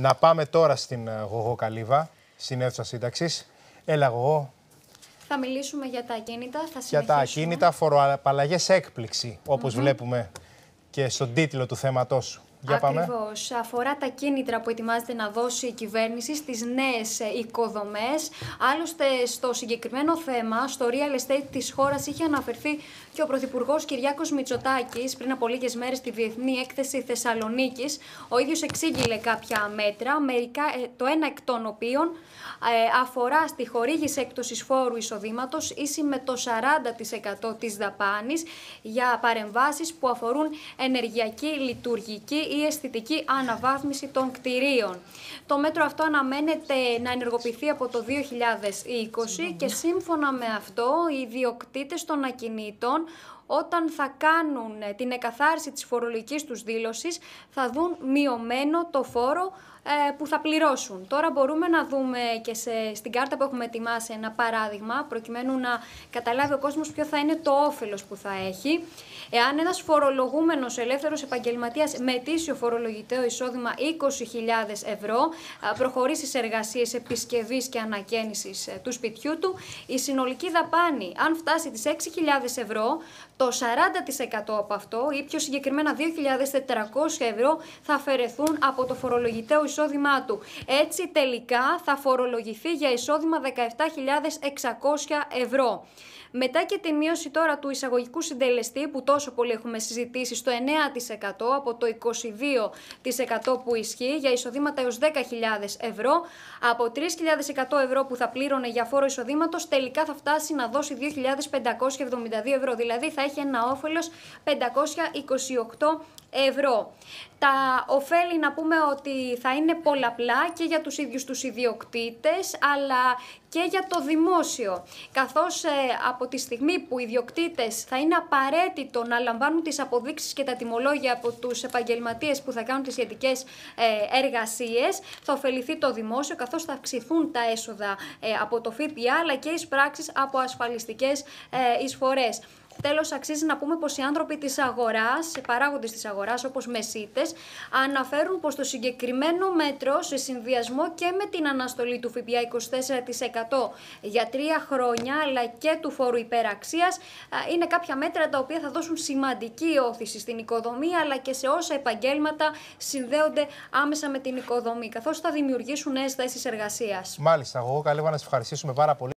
Να πάμε τώρα στην ε, Γογό Καλύβα, στην αίθουσα σύνταξης. Έλα, Γογό. Θα μιλήσουμε για τα ακίνητα. Θα για τα ακίνητα, φοροαπαλλαγές έκπληξη, όπως βλέπουμε και στον τίτλο του θέματός σου. Για Αφορά τα κίνητρα που ετοιμάζεται να δώσει η κυβέρνηση στις νέες ε, οικοδομές. Άλλωστε, στο συγκεκριμένο θέμα, στο real estate της χώρας είχε αναφερθεί και ο Πρωθυπουργός Κυριάκος Μητσοτάκης πριν από λίγες μέρες στη Διεθνή Έκθεση Θεσσαλονίκης. Ο ίδιος εξήγηλε κάποια μέτρα, μερικά, ε, το ένα εκ των οποίων ε, αφορά στη χορήγηση έκπτωσης φόρου εισοδήματος ίση με το 40% της δαπάνης για παρεμβάσεις που αφορούν ενεργειακή, λειτουργική η αισθητική αναβάθμιση των κτηρίων. Το μέτρο αυτό αναμένεται να ενεργοποιηθεί από το 2020 και σύμφωνα με αυτό οι ιδιοκτήτες των ακινήτων όταν θα κάνουν ε, την εκαθάριση της φορολογικής τους δήλωσης θα δουν μειωμένο το φόρο ε, που θα πληρώσουν. Τώρα μπορούμε να δούμε και σε, στην κάρτα που έχουμε ετοιμάσει ένα παράδειγμα προκειμένου να καταλάβει ο κόσμος ποιο θα είναι το όφελος που θα έχει. Εάν ένας φορολογούμενος ελεύθερος επαγγελματίας με ο φορολογητέο εισόδημα 20.000 ευρώ, προχωρήσει σε εργασίες επισκευής και ανακαίνησης ε, του σπιτιού του. Η συνολική δαπάνη, αν φτάσει τις 6.000 ευρώ, το 40% από αυτό ή πιο συγκεκριμένα 2.400 ευρώ θα αφαιρεθούν από το φορολογητέο εισόδημά του. Έτσι τελικά θα φορολογηθεί για εισόδημα 17.600 ευρώ. Μετά και τη μείωση τώρα του εισαγωγικού συντελεστή που τόσο πολύ έχουμε συζητήσει στο 9% από το 20%. 2% που ισχύει για εισοδήματα έως 10.000 ευρώ. Από 3.100 ευρώ που θα πλήρωνε για φόρο εισοδήματος, τελικά θα φτάσει να δώσει 2.572 ευρώ. Δηλαδή θα έχει ένα όφελος 528 ευρώ. Τα ωφέλη να πούμε ότι θα είναι πολλαπλά και για τους ίδιους τους ιδιοκτήτες αλλά και για το δημόσιο. Καθώς ε, από τη στιγμή που οι ιδιοκτήτες θα είναι απαραίτητο να λαμβάνουν τις αποδείξεις και τα τιμολόγια από τους επαγγελματίες που θα κάνουν τις σχετικές ε, εργασίες, θα ωφεληθεί το δημόσιο καθώς θα αυξηθούν τα έσοδα ε, από το ΦΠΑ αλλά και τις πράξεις από ασφαλιστικές ε, εισφορές. Τέλος, αξίζει να πούμε πως οι άνθρωποι της αγοράς, οι παράγοντες της αγοράς, όπως μεσίτες, αναφέρουν πως το συγκεκριμένο μέτρο σε συνδυασμό και με την αναστολή του ΦΠΑ 24% για τρία χρόνια, αλλά και του φόρου υπεραξίας, είναι κάποια μέτρα τα οποία θα δώσουν σημαντική όθηση στην οικοδομή, αλλά και σε όσα επαγγέλματα συνδέονται άμεσα με την οικοδομή, καθώς θα δημιουργήσουν νέε θέσει εργασίας. Μάλιστα, εγώ καλέγω να σας ευχαριστήσουμε πάρα πολύ.